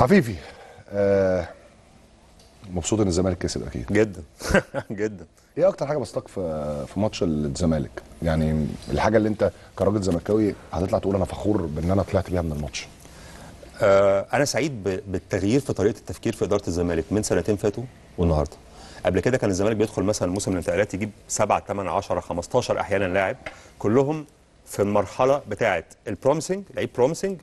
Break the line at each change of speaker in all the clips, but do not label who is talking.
عفيفي آه مبسوط ان الزمالك كسب اكيد جدا جدا ايه اكتر حاجه بسطك في في ماتش الزمالك يعني الحاجه اللي انت كراجل زملكاوي هتطلع تقول انا فخور بان انا طلعت بيها من الماتش آه
انا سعيد بالتغيير في طريقه التفكير في اداره الزمالك من سنتين فاتوا والنهارده قبل كده كان الزمالك بيدخل مثلا موسم الانتقالات يجيب 7 8 10 15 احيانا لاعب كلهم في المرحله بتاعه البرومسنج لعيب برومسنج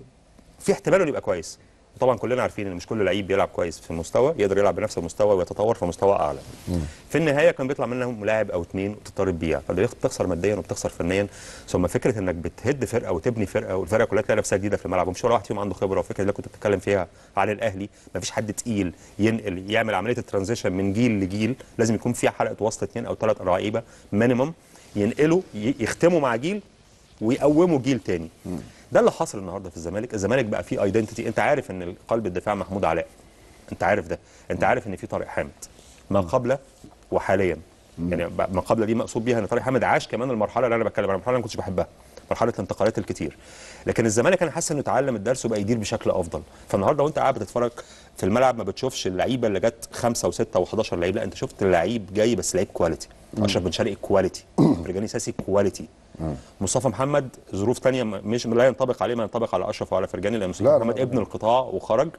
في احتمال انه يبقى كويس طبعا كلنا عارفين ان مش كل لعيب بيلعب كويس في مستوى يقدر يلعب بنفس المستوى ويتطور في مستوى اعلى مم. في النهايه كان بيطلع منهم لاعب او اثنين وتضطرب بيها فبتخسر ماديا وبتخسر فنيا ثم فكره انك بتهد فرقه وتبني فرقه والفرقه كلها تلاقي نفسها جديده في الملعب ومش ولا واحد فيهم عنده خبره وفكره اللي كنت بتتكلم فيها على الاهلي مفيش حد تقيل ينقل يعمل عمليه الترانزيشن من جيل لجيل لازم يكون فيها حلقه وسط اثنين او ثلاث لعيبه مينيمم ينقلوا يختموا مع جيل ويقوموا جيل ثاني ده اللي حصل النهارده في الزمالك الزمالك بقى فيه ايدنتيتي انت عارف ان قلب الدفاع محمود علاء انت عارف ده انت عارف ان في طارق حامد ما قبل وحاليا يعني ما قبل دي مقصود بيها ان طارق حامد عاش كمان المرحله اللي انا بتكلم عنها المرحله اللي انا ما كنتش بحبها مرحله الانتقالات الكتير لكن الزمالك انا حاسس انه اتعلم الدرس وبقى يدير بشكل افضل فالنهارده وانت قاعد بتتفرج في الملعب ما بتشوفش اللعيبه اللي جت خمسه وسته و11 لعيب لا انت شفت لعيب جاي بس لعيب كواليتي اشرف بن شرقي كواليتي مرجاني ساسي كواليتي آه. مصطفى محمد ظروف ثانيه مش لا ينطبق عليه ما ينطبق على اشرف وعلى فرجاني لان مصطفى محمد ابن القطاع وخرج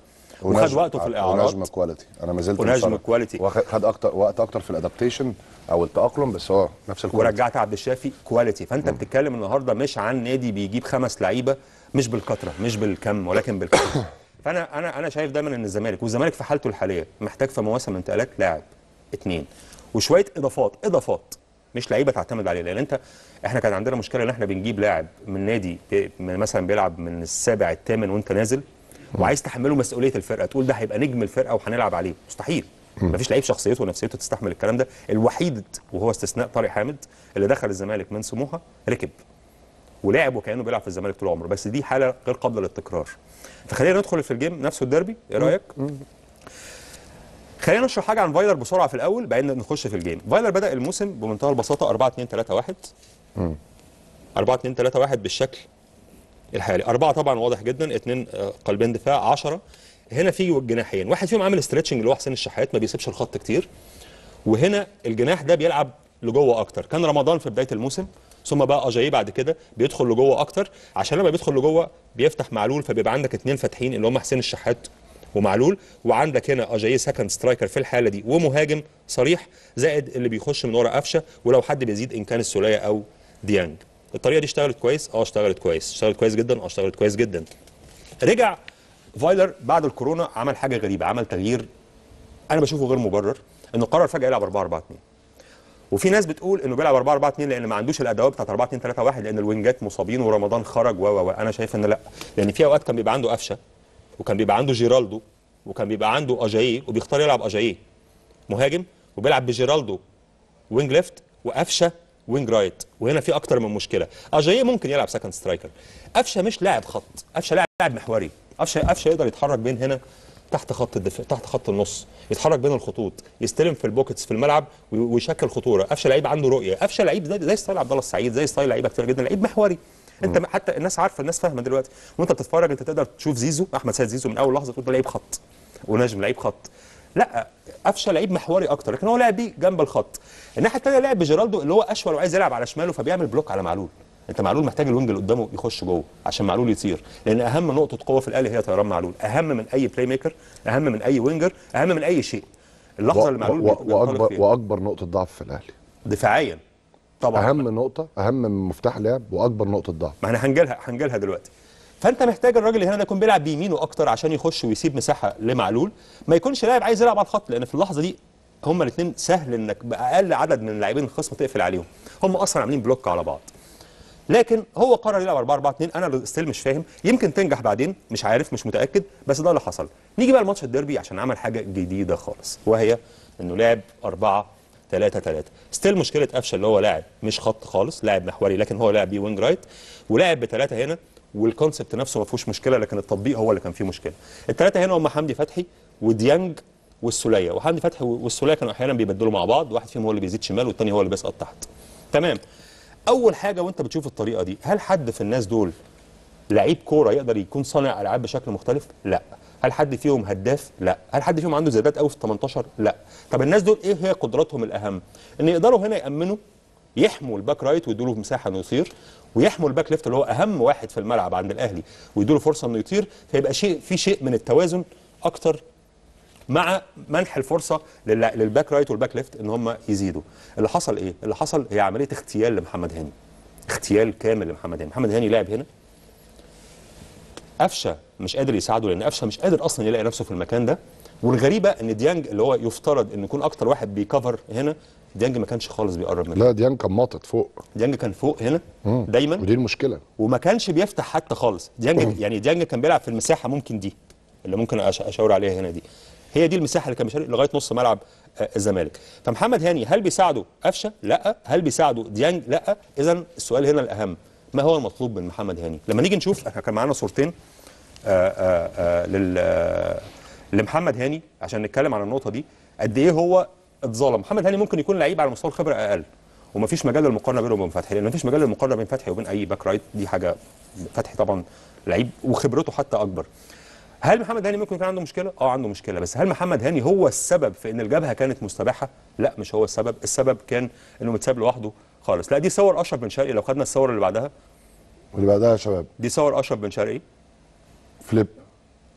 وخد وقته في آه، الاعراض ونجم كواليتي
انا ما زلت ونجم
كواليتي وخد اكتر وقت اكتر في الادابتيشن او التاقلم بس هو نفس الكواليتي ورجعت عبد الشافي كواليتي فانت مم. بتتكلم النهارده مش عن نادي بيجيب خمس لعيبه مش بالكتره مش بالكم ولكن بالكتره فانا انا انا شايف دايما ان الزمالك والزمالك في حالته الحاليه محتاج في مواسم انتقالات لاعب اثنين وشويه اضافات اضافات مش لعيبه تعتمد عليه لان انت احنا كان عندنا مشكله ان احنا بنجيب لاعب من نادي مثلا بيلعب من السابع الثامن وانت نازل وعايز تحمله مسؤوليه الفرقه تقول ده هيبقى نجم الفرقه وهنلعب عليه مستحيل مفيش لعيب شخصيته ونفسيته تستحمل الكلام ده الوحيد وهو استثناء طارق حامد اللي دخل الزمالك من سموحه ركب ولعب وكانه بيلعب في الزمالك طول عمره بس دي حاله غير قابله للتكرار فخلينا ندخل في الجيم نفسه الديربي ايه رايك خلينا نشرح حاجه عن فايلر بسرعه في الاول بعدين نخش في الجيم فايلر بدا الموسم بمنتهى البساطه 4 2 3 1 امم 4 2 3 1 بالشكل الحالي أربعة طبعا واضح جدا اثنين آه، قلبين دفاع 10 هنا في جناحين واحد فيهم عامل ستريتشنج اللي هو حسين الشحات ما بيسيبش الخط كتير وهنا الجناح ده بيلعب لجوه اكتر كان رمضان في بدايه الموسم ثم بقى اجاي بعد كده بيدخل لجوه اكتر عشان لما بيدخل لجوه بيفتح معلول فبيبقى عندك اثنين فاتحين اللي هم حسين الشحات ومعلول وعندك هنا اجاي سكند سترايكر في الحاله دي ومهاجم صريح زائد اللي بيخش من ورا قفشه ولو حد بيزيد ان كان السوليه او ديانج الطريقه دي اشتغلت كويس اه اشتغلت كويس اشتغلت كويس جدا اه اشتغلت كويس جدا رجع فايلر بعد الكورونا عمل حاجه غريبه عمل تغيير انا بشوفه غير مبرر انه قرر فجاه يلعب 4 4 2 وفي ناس بتقول انه بيلعب 4 4 2 لان ما عندوش الادوات بتاعت 4 2 3 1 لان الوينجات مصابين ورمضان خرج و انا شايف ان لا لان يعني في اوقات كان بيبقى عنده قفشه وكان بيبقى عنده جيرالدو وكان بيبقى عنده اجاييه وبيختار يلعب اجاييه مهاجم وبيلعب بجيرالدو وينج ليفت وقفشه وينج رايت وهنا في اكتر من مشكله اجاييه ممكن يلعب سكند سترايكر قفشه مش لاعب خط قفشه لاعب محوري قفشه قفشه يقدر يتحرك بين هنا تحت خط الدفاع تحت خط النص يتحرك بين الخطوط يستلم في البوكتس في الملعب ويشكل خطوره قفشه لعيب عنده رؤيه قفشه لعيب زي, زي ستايل عبد الله السعيد زي ستايل لعيبه كتير جدا لعيب محوري انت م. حتى الناس عارفه الناس فاهمه دلوقتي وانت بتتفرج انت تقدر تشوف زيزو احمد سيد زيزو من اول لحظه تقول لعيب خط ونجم لعيب خط لا قفشه لعيب محوري اكتر لكن هو لعب بيه جنب الخط الناحيه الثانيه لعب بجيرالدو اللي هو اشول وعايز يلعب على شماله فبيعمل بلوك على معلول انت معلول محتاج الوينج اللي قدامه يخش جوه عشان معلول يطير لان اهم نقطه قوه في الاهلي هي طيران معلول اهم من اي بلاي ميكر اهم من اي وينجر اهم من اي شيء اللحظه و... اللي معلول و... واكبر فيها. واكبر نقطه ضعف في الاهلي دفاعيا طبعا اهم نقطه اهم من مفتاح لعب واكبر نقطه ضعف ما احنا هنجيلها هنجيلها دلوقتي فانت محتاج الراجل اللي هنا ده يكون بيلعب بيمينه اكتر عشان يخش ويسيب مساحه لمعلول ما يكونش لاعب عايز يلعب على الخط لان في اللحظه دي هما الاثنين سهل انك باقل عدد من اللاعبين الخصم تقفل عليهم هما اصلا عاملين بلوك على بعض لكن هو قرر يلعب 4 4 2 انا ستيل مش فاهم يمكن تنجح بعدين مش عارف مش متاكد بس ده اللي حصل نيجي بقى لماتش الديربي عشان عمل حاجه جديده خالص وهي انه لعب 4 3 3 ستيل مشكله قفشه اللي هو لاعب مش خط خالص لاعب محوري لكن هو لاعب بيه وينج رايت ولاعب بثلاثه هنا والكونسبت نفسه ما فيهوش مشكله لكن التطبيق هو اللي كان فيه مشكله الثلاثه هنا هم حمدي فتحي وديانج والسوليه وحمدي فتحي والسوليه كانوا احيانا بيبدلوا مع بعض واحد فيهم هو اللي بيزيد شمال والثاني هو اللي بيسقط تحت تمام اول حاجه وانت بتشوف الطريقه دي هل حد في الناس دول لعيب كوره يقدر يكون صانع العاب بشكل مختلف لا هل حد فيهم هداف؟ لا. هل حد فيهم عنده زيادات قوي في 18؟ لا. طب الناس دول ايه هي قدراتهم الاهم؟ ان يقدروا هنا يامنوا يحموا الباك رايت ويدوا له مساحه انه يطير ويحموا الباك ليفت اللي هو اهم واحد في الملعب عند الاهلي ويدوا له فرصه انه يطير فيبقى شيء في شيء من التوازن اكتر مع منح الفرصه للباك رايت والباك ليفت ان هم يزيدوا اللي حصل ايه اللي حصل هي عمليه اغتيال لمحمد هاني اغتيال كامل لمحمد هاني محمد هاني لعب هنا قفشه مش قادر يساعده لان قفشه مش قادر اصلا يلاقي نفسه في المكان ده والغريبه ان ديانج اللي هو يفترض انه يكون اكتر واحد بيكفر هنا ديانج ما كانش خالص بيقرب منه لا ديانج كان ماطط فوق ديانج كان فوق هنا مم. دايما ودي المشكله وما كانش بيفتح حتى خالص ديانج مم. يعني ديانج كان بيلعب في المساحه ممكن دي اللي ممكن اشاور عليها هنا دي هي دي المساحه اللي كان بيشارك لغايه نص ملعب آه، الزمالك فمحمد هاني هل بيساعده قفشه لا هل بيساعده ديانج لا اذا السؤال هنا الاهم ما هو المطلوب من محمد هاني لما نيجي نشوف احنا كان معانا صورتين آآ آه، آآ آه، آه، لل لمحمد هاني عشان نتكلم عن النقطه دي قد ايه هو اتظلم محمد هاني ممكن يكون لعيب على مستوى الخبره اقل ومفيش مجال للمقارنه بينه وبين فتحي لان مفيش مجال للمقارنه بين فتحي وبين اي باك رايت دي حاجه فتحي طبعا لعيب وخبرته حتى اكبر هل محمد هاني ممكن يكون عنده مشكله اه عنده مشكله بس هل محمد هاني هو السبب في ان الجبهه كانت مستباحه لا مش هو السبب السبب كان انه متساب لوحده خالص لا دي صور اشرف بن شرقي لو خدنا الصور اللي بعدها
واللي بعدها يا شباب
دي صور اشرف بن شرقي فليب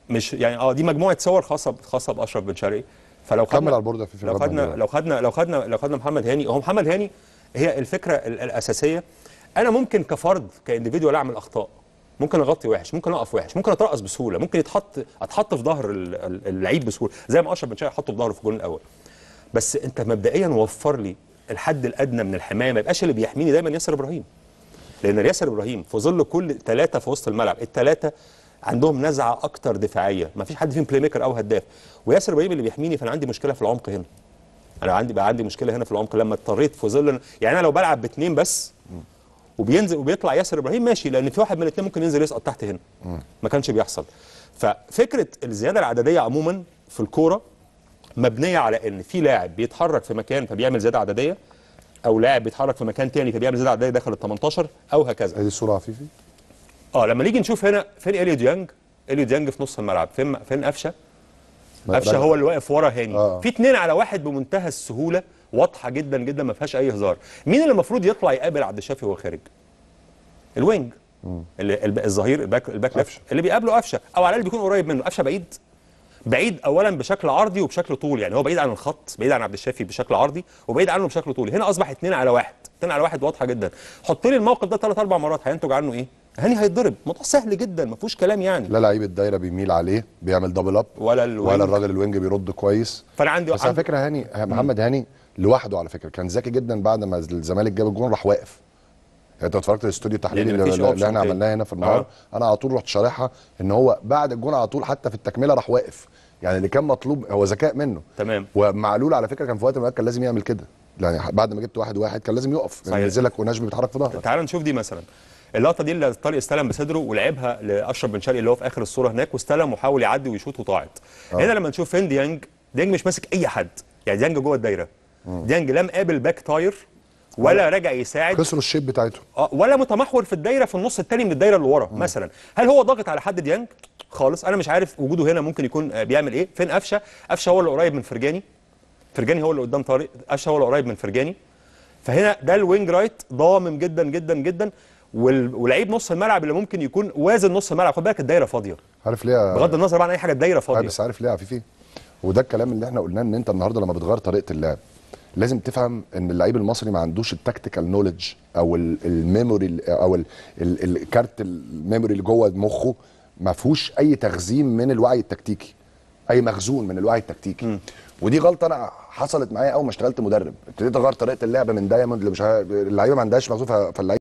مش يعني اه دي مجموعه صور خاصه خاصه باشرف بن شرقي فلو خدنا كمل على البورده في لو خدنا لو خدنا لو خدنا لو خدنا محمد هاني هو محمد هاني هي الفكره الاساسيه انا ممكن كفرد كانديفيدوال اعمل اخطاء ممكن اغطي وحش ممكن اقف وحش ممكن اترقص بسهوله ممكن يتحط اتحط في ظهر اللعيب بسهوله زي ما اشرف بن شرقي حطه في ظهره في الجول الاول بس انت مبدئيا وفر لي الحد الادنى من الحمايه ما يبقاش اللي بيحميني دايما ياسر ابراهيم لان ياسر ابراهيم في ظل كل ثلاثه في وسط الملعب الثلاثه عندهم نزعه اكتر دفاعيه ما فيش حد فيهم بلاي ميكر او هداف وياسر ابراهيم اللي بيحميني فانا عندي مشكله في العمق هنا انا عندي بقى عندي مشكله هنا في العمق لما اضطريت في ظل يعني انا لو بلعب باثنين بس وبينزل وبيطلع ياسر ابراهيم ماشي لان في واحد من الاثنين ممكن ينزل يسقط تحت هنا ما كانش بيحصل ففكره الزياده العدديه عموما في الكوره مبنيه على ان في لاعب بيتحرك في مكان فبيعمل زياده عدديه او لاعب بيتحرك في مكان تاني فبيعمل زياده عدديه داخل ال 18 او هكذا ادي الصوره عفيفي اه لما نيجي نشوف هنا فين اليو ديانج اليو ديانج في نص الملعب فين فين قفشه قفشه هو اللي واقف ورا هاني آه. في اثنين على واحد بمنتهى السهوله واضحه جدا جدا ما فيهاش اي هزار مين اللي المفروض يطلع يقابل عبد الشافي وهو خارج الوينج اللي الظهير الباك الباك اللي بيقابله قفشه او على الاقل بيكون قريب منه قفشه بعيد بعيد اولا بشكل عرضي وبشكل طولي يعني هو بعيد عن الخط بعيد عن عبد الشافي بشكل عرضي وبعيد عنه بشكل طولي هنا اصبح 2 على 1 2 على 1 واضحه جدا حط لي الموقف ده ثلاث اربع مرات
هينتج عنه ايه هاني هيتضرب موضوع سهل جدا ما فيهوش كلام يعني لا لعيب الدايره بيميل عليه بيعمل دبل اب ولا الوينج. ولا الراجل الوينج بيرد كويس فانا عندي بس على فكره هاني محمد هاني لوحده على فكره كان ذكي جدا بعد ما الزمالك جاب الجون راح واقف يعني انت اتفرجت الاستوديو التحليلي اللي, اللي احنا عملناه هنا في النهار آه. انا على طول رحت شارحها ان هو بعد الجون على طول حتى في التكمله راح واقف يعني اللي كان مطلوب هو ذكاء منه تمام ومعلول على فكره كان في وقت من كان لازم يعمل كده يعني بعد ما جبت واحد واحد كان لازم يقف ينزل لك ونجم بيتحرك في ظهرك
تعال نشوف دي مثلا اللقطه دي اللي طارق استلم بصدره ولعبها لاشرف بن شرقي اللي هو في اخر الصوره هناك واستلم وحاول يعدي ويشوط وطاعت آه. هنا لما نشوف فين ديانج ديانج مش ماسك اي حد يعني ديانج جوه الدايره ديانج لم قابل باك تاير ولا رجع يساعد
كسروا الشيب بتاعتهم
اه ولا متمحور في الدايره في النص الثاني من الدايره اللي ورا مثلا هل هو ضاغط على حد ديانج خالص انا مش عارف وجوده هنا ممكن يكون آه، بيعمل ايه فين قفشه قفشه هو اللي قريب من فرجاني فرجاني هو اللي قدام طارق قفشه هو اللي قريب من فرجاني فهنا ده الوينج رايت ضامم جدا جدا جدا ولعيب نص الملعب اللي ممكن يكون وازن نص الملعب خد بالك الدايره فاضيه
عارف ليه بغض النظر عن اي حاجه الدايره فاضيه بس عارف ليه يا عفيفي وده الكلام اللي احنا قلناه ان انت النهارده لما بتغير طريقه اللعب لازم تفهم ان اللعيب المصري ما عندوش التكتيكال نولج او الميموري او الكارت الميموري اللي جوه مخه ما فيهوش اي تخزين من الوعي التكتيكي اي مخزون من الوعي التكتيكي م. ودي غلطه انا حصلت معايا اول ما اشتغلت مدرب ابتديت اغير طريقه اللعب من دايموند اللي مش اللعيبه ما عندهاش مخزون فاللعيب